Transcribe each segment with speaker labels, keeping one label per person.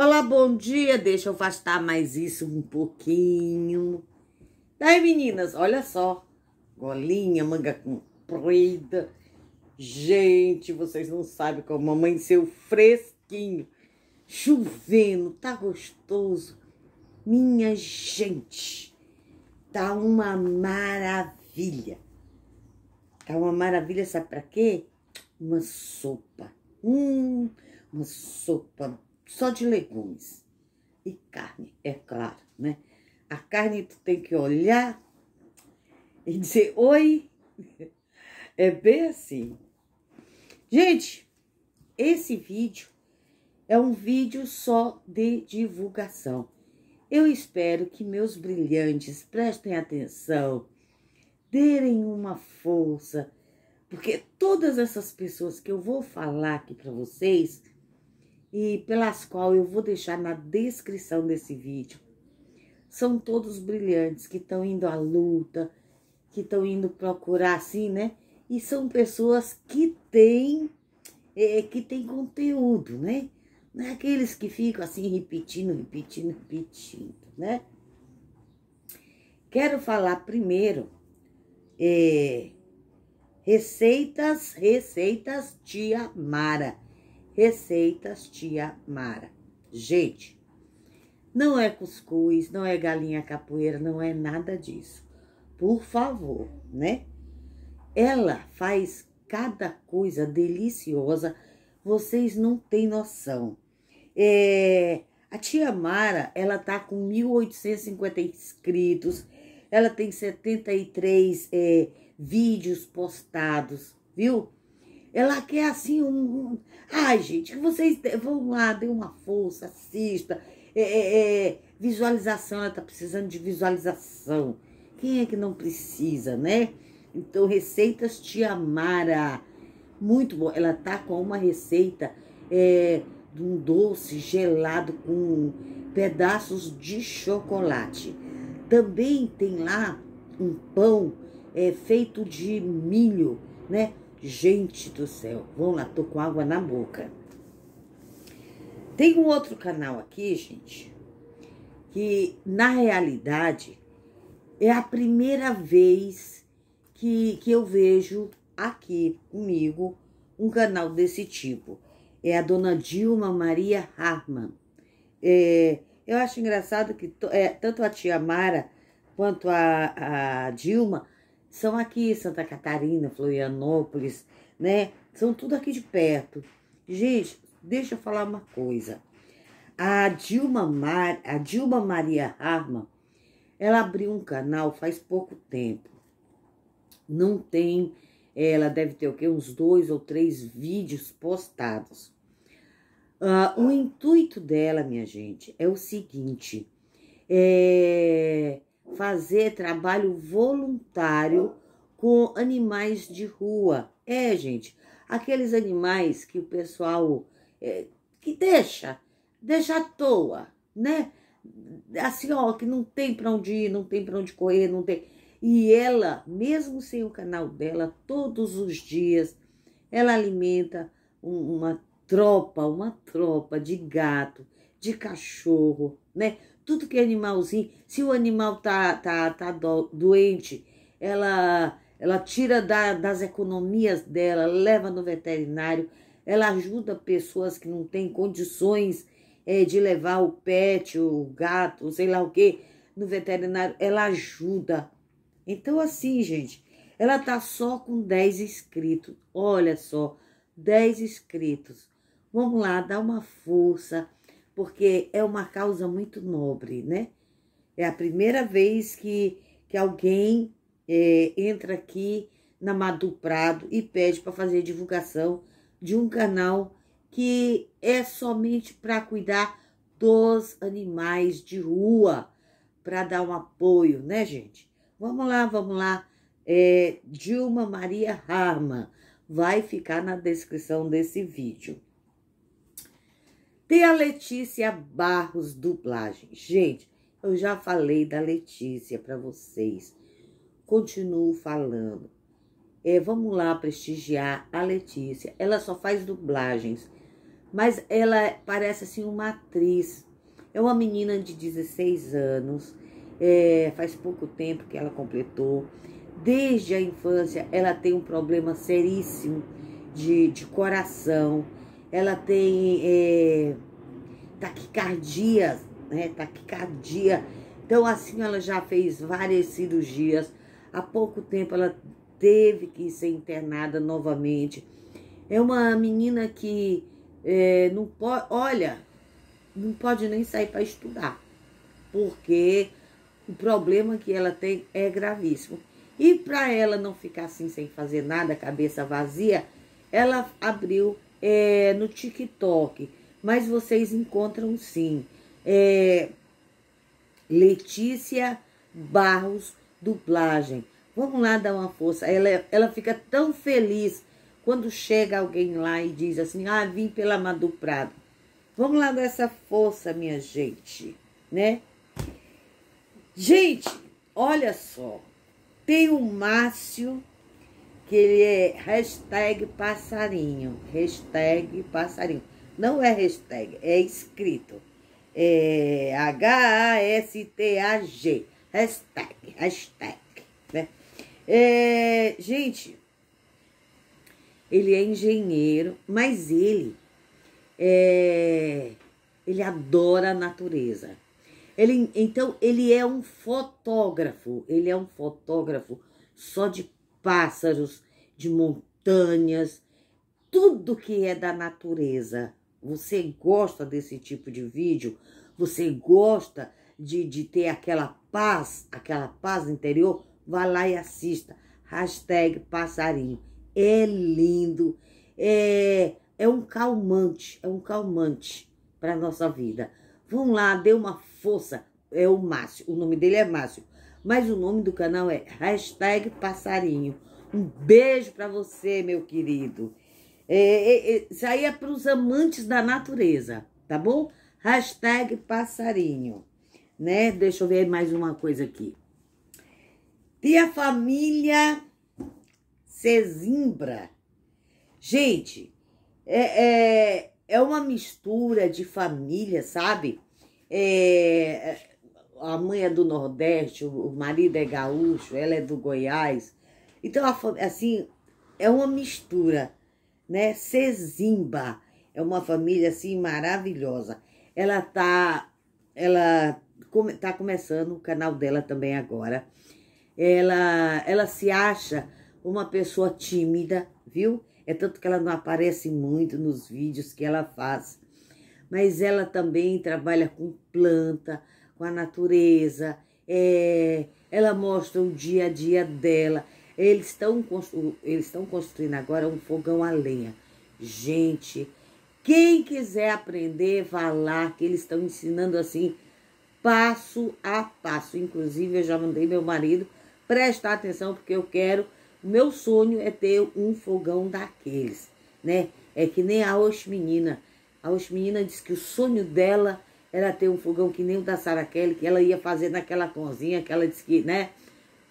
Speaker 1: Olá, bom dia. Deixa eu afastar mais isso um pouquinho. Daí, meninas, olha só. Golinha, manga comprida. Gente, vocês não sabem como amanheceu mamãe seu fresquinho. Chovendo, tá gostoso. Minha gente, tá uma maravilha. Tá uma maravilha, sabe pra quê? Uma sopa. Hum, uma sopa só de legumes. E carne, é claro, né? A carne tu tem que olhar e dizer oi. É bem assim. Gente, esse vídeo é um vídeo só de divulgação. Eu espero que meus brilhantes prestem atenção, derem uma força, porque todas essas pessoas que eu vou falar aqui para vocês e pelas quais eu vou deixar na descrição desse vídeo. São todos brilhantes que estão indo à luta, que estão indo procurar assim, né? E são pessoas que têm é, é, que têm conteúdo, né? Não é aqueles que ficam assim repetindo, repetindo, repetindo, né? Quero falar primeiro é, receitas, receitas tia Mara Receitas Tia Mara. Gente, não é cuscuz, não é galinha capoeira, não é nada disso. Por favor, né? Ela faz cada coisa deliciosa, vocês não têm noção. É, a tia Mara, ela tá com 1.850 inscritos, ela tem 73 é, vídeos postados, viu? Ela quer assim um. Ai, gente, que vocês vão lá, dê uma força, assista. É, é, é, visualização, ela tá precisando de visualização. Quem é que não precisa, né? Então, Receitas Tia Mara. Muito bom. Ela tá com uma receita é, de um doce gelado com pedaços de chocolate. Também tem lá um pão é, feito de milho, né? Gente do céu, vamos lá, tô com água na boca. Tem um outro canal aqui, gente, que na realidade é a primeira vez que, que eu vejo aqui comigo um canal desse tipo. É a dona Dilma Maria Harman. É, eu acho engraçado que é, tanto a tia Mara quanto a, a Dilma são aqui, Santa Catarina, Florianópolis, né? São tudo aqui de perto. Gente, deixa eu falar uma coisa. A Dilma, Mar... a Dilma Maria Arma, ela abriu um canal faz pouco tempo. Não tem, ela deve ter o quê? Uns dois ou três vídeos postados. Uh, o intuito dela, minha gente, é o seguinte: é fazer trabalho voluntário com animais de rua. É, gente, aqueles animais que o pessoal é, que deixa, deixa à toa, né? Assim, ó, que não tem para onde ir, não tem para onde correr, não tem. E ela, mesmo sem o canal dela, todos os dias, ela alimenta um, uma tropa, uma tropa de gato, de cachorro, né? tudo que é animalzinho. Se o animal tá, tá, tá doente, ela, ela tira da, das economias dela, leva no veterinário, ela ajuda pessoas que não têm condições é, de levar o pet, o gato, sei lá o que, no veterinário. Ela ajuda. Então, assim, gente, ela tá só com 10 inscritos. Olha só, 10 inscritos. Vamos lá, dá uma força porque é uma causa muito nobre, né? É a primeira vez que, que alguém é, entra aqui na Madu Prado e pede para fazer divulgação de um canal que é somente para cuidar dos animais de rua, para dar um apoio, né, gente? Vamos lá, vamos lá. É, Dilma Maria Harman vai ficar na descrição desse vídeo a Letícia Barros Dublagem. Gente, eu já falei da Letícia para vocês. Continuo falando. É, vamos lá prestigiar a Letícia. Ela só faz dublagens, mas ela parece assim uma atriz. É uma menina de 16 anos. É, faz pouco tempo que ela completou. Desde a infância, ela tem um problema seríssimo de, de coração ela tem é, taquicardia, né? Taquicardia. Então, assim, ela já fez várias cirurgias. Há pouco tempo ela teve que ser internada novamente. É uma menina que é, não pode, olha, não pode nem sair para estudar, porque o problema que ela tem é gravíssimo. E para ela não ficar assim sem fazer nada, cabeça vazia, ela abriu é, no TikTok, mas vocês encontram sim. É, Letícia Barros Dublagem. Vamos lá dar uma força. Ela, ela fica tão feliz quando chega alguém lá e diz assim: Ah, vim pela Madu Prado. Vamos lá dar essa força, minha gente, né? Gente, olha só. Tem o Márcio que ele é hashtag passarinho, hashtag passarinho. Não é hashtag, é escrito. É H-A-S-T-A-G, hashtag, hashtag, né? É, gente, ele é engenheiro, mas ele é, ele adora a natureza. Ele, então, ele é um fotógrafo, ele é um fotógrafo só de pássaros, de montanhas, tudo que é da natureza. Você gosta desse tipo de vídeo? Você gosta de, de ter aquela paz, aquela paz interior? Vá lá e assista. Hashtag passarinho. É lindo. É, é um calmante, é um calmante para nossa vida. Vamos lá, dê uma força. É o Márcio, o nome dele é Márcio. Mas o nome do canal é Hashtag Passarinho. Um beijo para você, meu querido. É, é, é isso aí é para os amantes da natureza, tá bom? Hashtag passarinho, né? Deixa eu ver mais uma coisa aqui. a família Cezimbra. Gente, é, é, é uma mistura de família, sabe? É, a mãe é do Nordeste, o marido é gaúcho, ela é do Goiás. Então, assim, é uma mistura, né? Cezimba é uma família, assim, maravilhosa. Ela tá, ela tá começando o canal dela também agora. Ela, ela se acha uma pessoa tímida, viu? É tanto que ela não aparece muito nos vídeos que ela faz. Mas ela também trabalha com planta, com a natureza, é, ela mostra o dia a dia dela. Eles estão eles estão construindo agora um fogão a lenha. Gente, quem quiser aprender, vá lá, que eles estão ensinando assim, passo a passo. Inclusive, eu já mandei meu marido prestar atenção, porque eu quero. Meu sonho é ter um fogão daqueles, né? É que nem a Osh Menina. A Osh Menina disse que o sonho dela era ter um fogão que nem o da Sarah Kelly, que ela ia fazer naquela cozinha que ela disse que, né?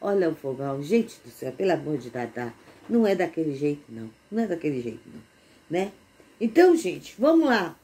Speaker 1: Olha o fogão. Gente do céu, pelo amor de Dadá. Tá? Não é daquele jeito, não. Não é daquele jeito, não. Né? Então, gente, vamos lá.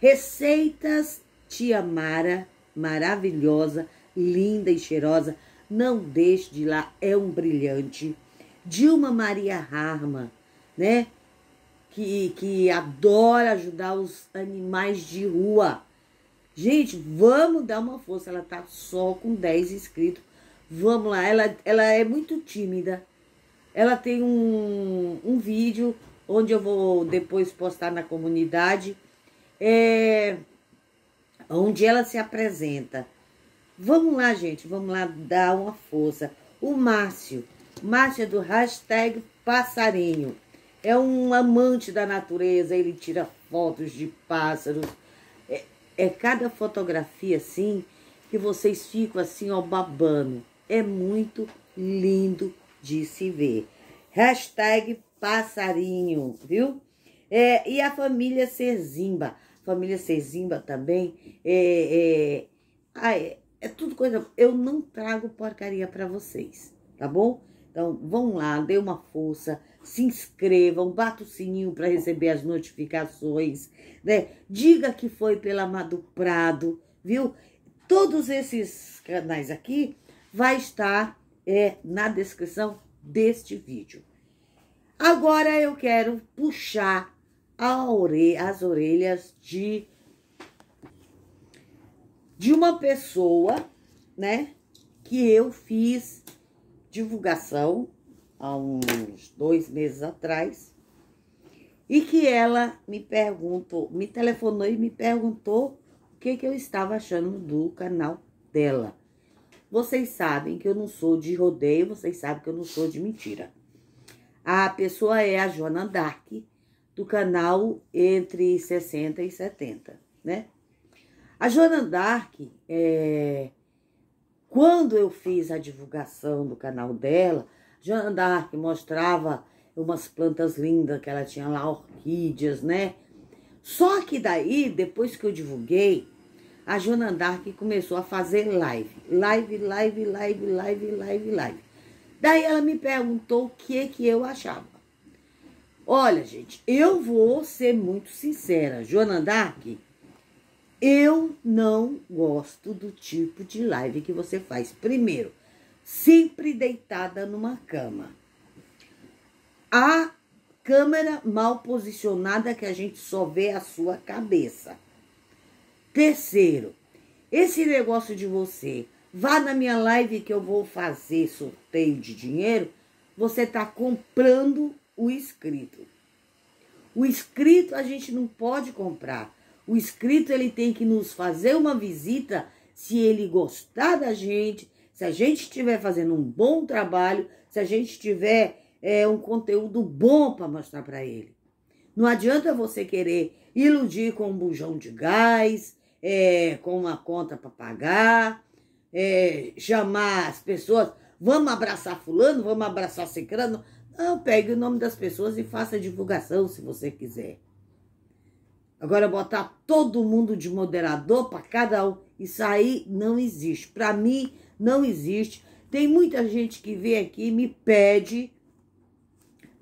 Speaker 1: Receitas Tia Mara, maravilhosa, linda e cheirosa. Não deixe de lá, é um brilhante. Dilma Maria Harma, né? Que, que adora ajudar os animais de rua. Gente, vamos dar uma força. Ela tá só com 10 inscritos. Vamos lá. Ela, ela é muito tímida. Ela tem um, um vídeo onde eu vou depois postar na comunidade. É, onde ela se apresenta. Vamos lá, gente. Vamos lá dar uma força. O Márcio. Márcio é do hashtag passarinho. É um amante da natureza. Ele tira fotos de pássaros é cada fotografia assim que vocês ficam assim, ó, babando. É muito lindo de se ver. Hashtag passarinho, viu? É, e a família Serzimba. Família Serzimba também. É, é, ah, é, é tudo coisa. Eu não trago porcaria para vocês, tá bom? Então, vão lá, dê uma força se inscrevam, bata o sininho para receber as notificações, né? Diga que foi pela Madu Prado, viu? Todos esses canais aqui vai estar é, na descrição deste vídeo. Agora eu quero puxar ore as orelhas de, de uma pessoa, né? Que eu fiz divulgação há uns dois meses atrás, e que ela me perguntou, me telefonou e me perguntou o que, que eu estava achando do canal dela. Vocês sabem que eu não sou de rodeio, vocês sabem que eu não sou de mentira. A pessoa é a Joana Dark, do canal Entre 60 e 70, né? A Joana Dark, é... quando eu fiz a divulgação do canal dela, Jeanne Dark mostrava umas plantas lindas que ela tinha lá, orquídeas, né? Só que daí, depois que eu divulguei, a Joana Dark começou a fazer live. Live, live, live, live, live, live. Daí ela me perguntou o que que eu achava. Olha, gente, eu vou ser muito sincera. Joana Dark, eu não gosto do tipo de live que você faz. Primeiro, sempre deitada numa cama. A câmera mal posicionada que a gente só vê a sua cabeça. Terceiro, esse negócio de você, vá na minha live que eu vou fazer sorteio de dinheiro, você está comprando o inscrito. O inscrito a gente não pode comprar. O inscrito ele tem que nos fazer uma visita se ele gostar da gente, se a gente estiver fazendo um bom trabalho, se a gente tiver é, um conteúdo bom para mostrar para ele. Não adianta você querer iludir com um bujão de gás, é, com uma conta para pagar, é, chamar as pessoas, vamos abraçar fulano, vamos abraçar cicrano. Não, pegue o nome das pessoas e faça divulgação se você quiser. Agora, botar todo mundo de moderador para cada um, isso aí não existe. Para mim, não existe. Tem muita gente que vem aqui e me pede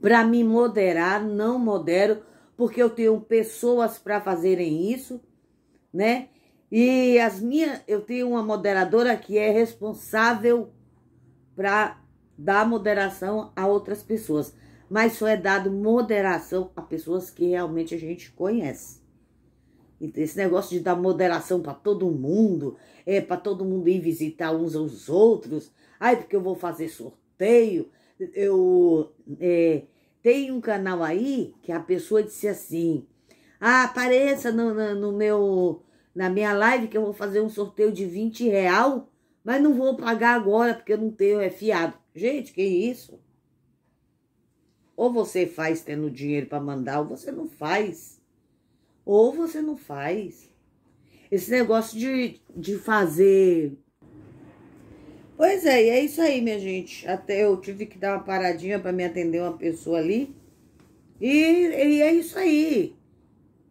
Speaker 1: para me moderar, não modero, porque eu tenho pessoas para fazerem isso, né? E as minhas, eu tenho uma moderadora que é responsável para dar moderação a outras pessoas, mas só é dado moderação a pessoas que realmente a gente conhece. Esse negócio de dar moderação para todo mundo, é para todo mundo ir visitar uns aos outros. Ai, porque eu vou fazer sorteio. Eu é, tem um canal aí que a pessoa disse assim: ah, apareça no, no, no meu na minha live que eu vou fazer um sorteio de 20 real, mas não vou pagar agora porque eu não tenho é fiado. Gente, que isso? Ou você faz tendo dinheiro para mandar, ou você não faz. Ou você não faz. Esse negócio de, de fazer. Pois é, e é isso aí, minha gente. Até eu tive que dar uma paradinha para me atender uma pessoa ali. E, e é isso aí.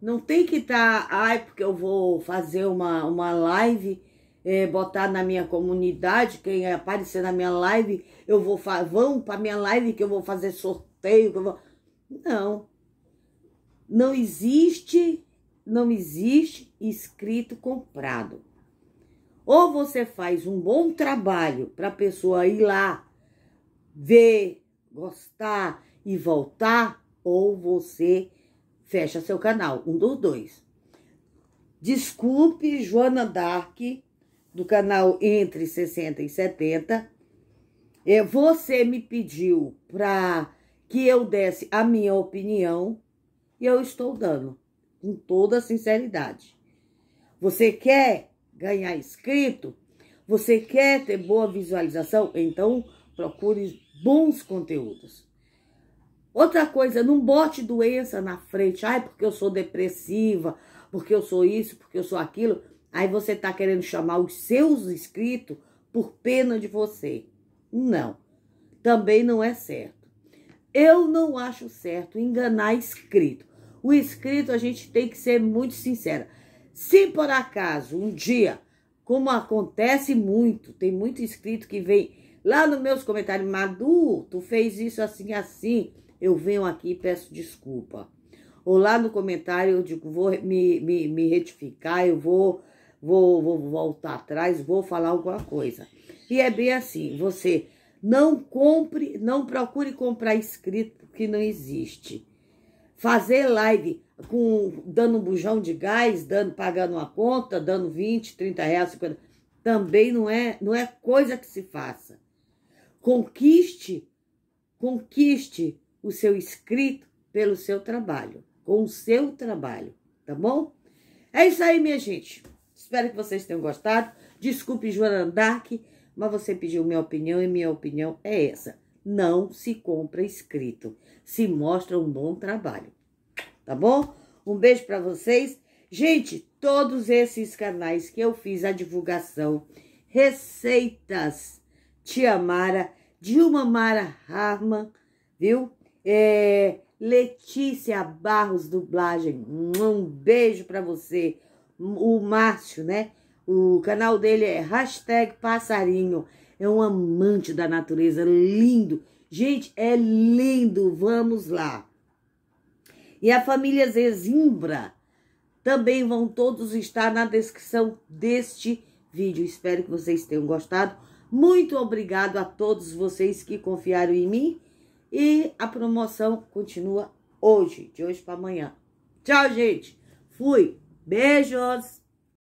Speaker 1: Não tem que estar, tá, ai, porque eu vou fazer uma, uma live, é, botar na minha comunidade, quem aparecer na minha live, eu vou vão para minha live que eu vou fazer sorteio. Vou... Não. Não existe, não existe escrito comprado. Ou você faz um bom trabalho para a pessoa ir lá ver, gostar e voltar, ou você fecha seu canal, um dos dois. Desculpe, Joana Dark, do canal Entre 60 e 70. É, você me pediu para que eu desse a minha opinião e eu estou dando, com toda sinceridade. Você quer ganhar inscrito? Você quer ter boa visualização? Então, procure bons conteúdos. Outra coisa, não bote doença na frente. Ai, porque eu sou depressiva, porque eu sou isso, porque eu sou aquilo. Aí você está querendo chamar os seus inscritos por pena de você. Não. Também não é certo. Eu não acho certo enganar inscrito o escrito a gente tem que ser muito sincera. Se por acaso um dia, como acontece muito, tem muito escrito que vem lá nos meus comentários, Madu, tu fez isso assim, assim, eu venho aqui e peço desculpa. Ou lá no comentário eu digo, vou me, me, me retificar, eu vou, vou, vou voltar atrás, vou falar alguma coisa. E é bem assim, você não compre, não procure comprar escrito que não existe fazer live com dando um bujão de gás, dando pagando uma conta, dando 20, 30 reais, 50, também não é, não é coisa que se faça. Conquiste, conquiste o seu inscrito pelo seu trabalho, com o seu trabalho, tá bom? É isso aí, minha gente. Espero que vocês tenham gostado. Desculpe, Joana Dark, mas você pediu minha opinião e minha opinião é essa não se compra escrito, Se mostra um bom trabalho. Tá bom? Um beijo para vocês. Gente, todos esses canais que eu fiz a divulgação, receitas, Tia Mara, Dilma Mara Harman, viu? É, Letícia Barros Dublagem, um beijo para você. O Márcio, né? O canal dele é Passarinho é um amante da natureza, lindo. Gente, é lindo, vamos lá. E a família Zezimbra também vão todos estar na descrição deste vídeo. Espero que vocês tenham gostado. Muito obrigado a todos vocês que confiaram em mim. E a promoção continua hoje, de hoje para amanhã. Tchau, gente. Fui. Beijos.